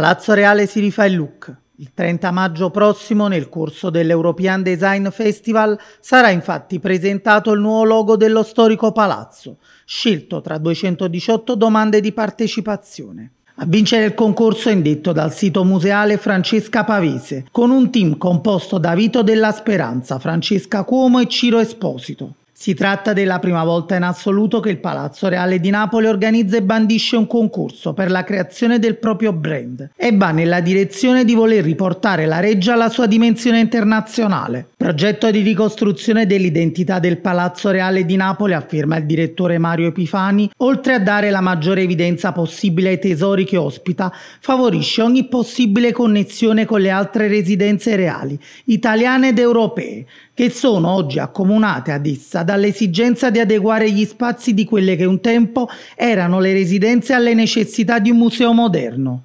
Palazzo Reale si rifà il look. Il 30 maggio prossimo, nel corso dell'European Design Festival, sarà infatti presentato il nuovo logo dello storico palazzo, scelto tra 218 domande di partecipazione. A vincere il concorso è indetto dal sito museale Francesca Pavese, con un team composto da Vito della Speranza, Francesca Cuomo e Ciro Esposito. Si tratta della prima volta in assoluto che il Palazzo Reale di Napoli organizza e bandisce un concorso per la creazione del proprio brand e va nella direzione di voler riportare la Reggia alla sua dimensione internazionale progetto di ricostruzione dell'identità del Palazzo Reale di Napoli, afferma il direttore Mario Epifani, oltre a dare la maggiore evidenza possibile ai tesori che ospita, favorisce ogni possibile connessione con le altre residenze reali, italiane ed europee, che sono oggi accomunate ad essa dall'esigenza di adeguare gli spazi di quelle che un tempo erano le residenze alle necessità di un museo moderno.